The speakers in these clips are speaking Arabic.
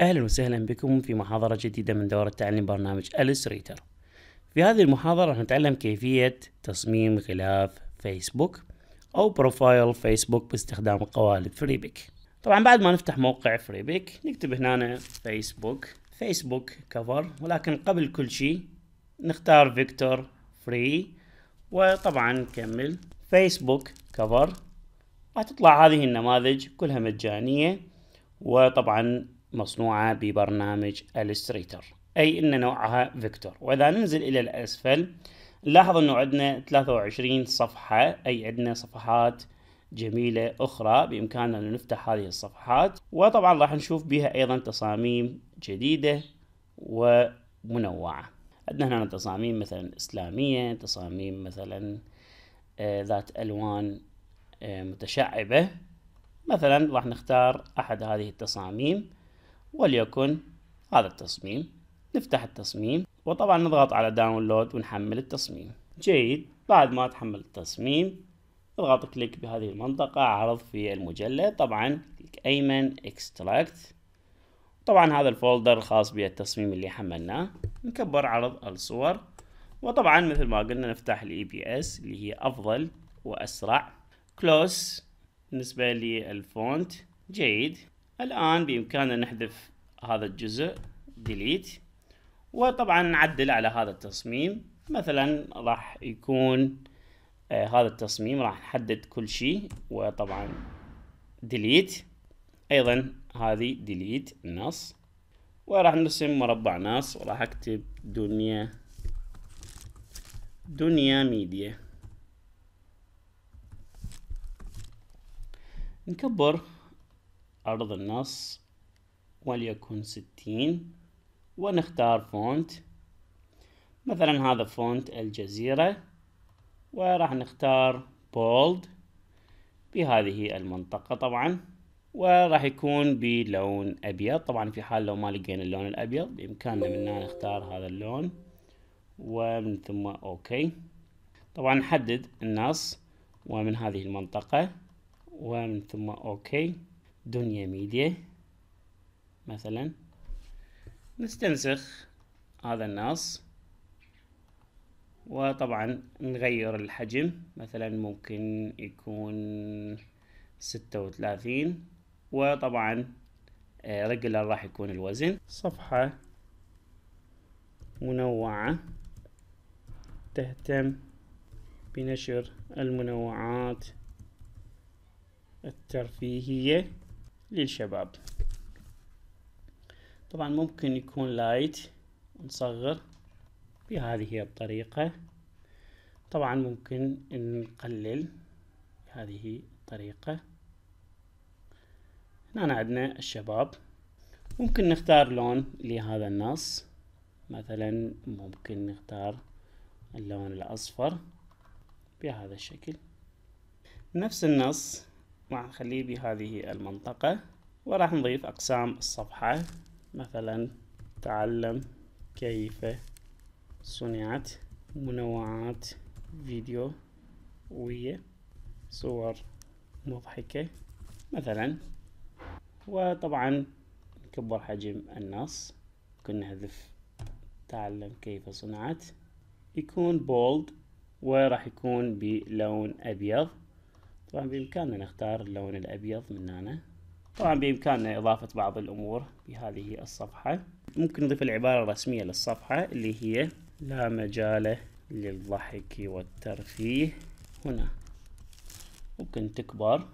أهلا وسهلا بكم في محاضرة جديدة من دورة تعليم برنامج ريتر في هذه المحاضرة راح نتعلم كيفية تصميم غلاف فيسبوك أو بروفايل فيسبوك باستخدام قوالب فريبيك طبعا بعد ما نفتح موقع فريبيك نكتب هنا فيسبوك فيسبوك كفر ولكن قبل كل شيء نختار فيكتور فري وطبعا نكمل فيسبوك كفر راح تطلع هذه النماذج كلها مجانية وطبعا مصنوعة ببرنامج الستريتر أي أن نوعها فيكتور وإذا ننزل إلى الأسفل نلاحظ أنه عندنا 23 صفحة أي عندنا صفحات جميلة أخرى بإمكاننا أن نفتح هذه الصفحات وطبعا راح نشوف بها أيضا تصاميم جديدة ومنوعة عندنا هنا تصاميم مثلا إسلامية تصاميم مثلا آه، ذات ألوان آه، متشعبة مثلا راح نختار أحد هذه التصاميم وليكن هذا التصميم نفتح التصميم وطبعا نضغط على داونلود ونحمل التصميم جيد بعد ما تحمل التصميم اضغط كليك بهذه المنطقة عرض في المجلد طبعا كليك أيمن اكستراكت طبعا هذا الفولدر الخاص بالتصميم اللي حملناه نكبر عرض الصور وطبعا مثل ما قلنا نفتح الاي بي e اس اللي هي افضل واسرع كلوز بالنسبة للفونت جيد الآن بإمكاننا نحذف هذا الجزء ديليت وطبعا نعدل على هذا التصميم مثلا راح يكون آه هذا التصميم راح نحدد كل شيء وطبعا ديليت ايضا هذه ديليت النص وراح نرسم مربع نص وراح اكتب دنيا دنيا ميديا نكبر عرض النص وليكن ستين ونختار فونت مثلا هذا فونت الجزيرة وراح نختار بولد بهذه المنطقة طبعا وراح يكون بلون أبيض طبعا في حال لو ما لقينا اللون الأبيض بإمكاننا هنا نختار هذا اللون ومن ثم أوكي طبعا نحدد النص ومن هذه المنطقة ومن ثم أوكي دنيا ميديا مثلا نستنسخ هذا النص وطبعا نغير الحجم مثلا ممكن يكون ستة وثلاثين وطبعا ريجولار آه، راح يكون الوزن صفحة منوعة تهتم بنشر المنوعات الترفيهية للشباب طبعا ممكن يكون لايت نصغر بهذه الطريقة طبعا ممكن نقلل بهذه الطريقة هنا عندنا الشباب ممكن نختار لون لهذا النص مثلا ممكن نختار اللون الأصفر بهذا الشكل نفس النص وهنخليه بهذه المنطقة وراح نضيف أقسام الصفحة مثلا تعلم كيف صنعت منوعات فيديو وصور مضحكة مثلا وطبعا نكبر حجم النص ممكن نهذف تعلم كيف صنعت يكون بولد وراح يكون بلون أبيض طبعا بإمكاننا نختار اللون الأبيض من هنا طبعا بإمكاننا إضافة بعض الأمور بهذه الصفحة ممكن نضيف العبارة الرسمية للصفحة اللي هي لا مجال للضحك والترفيه هنا ممكن تكبر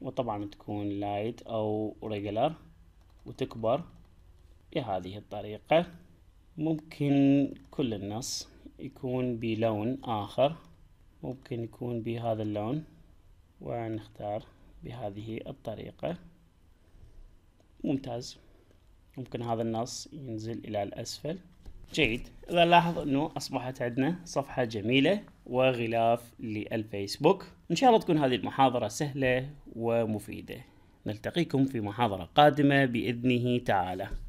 وطبعا تكون لايت أو ريجلر وتكبر بهذه الطريقة ممكن كل النص يكون بلون آخر ممكن يكون بهذا اللون ونختار بهذه الطريقة ممتاز ممكن هذا النص ينزل إلى الأسفل جيد إذا لاحظ أنه أصبحت عندنا صفحة جميلة وغلاف للفيسبوك إن شاء الله تكون هذه المحاضرة سهلة ومفيدة نلتقيكم في محاضرة قادمة بإذنه تعالى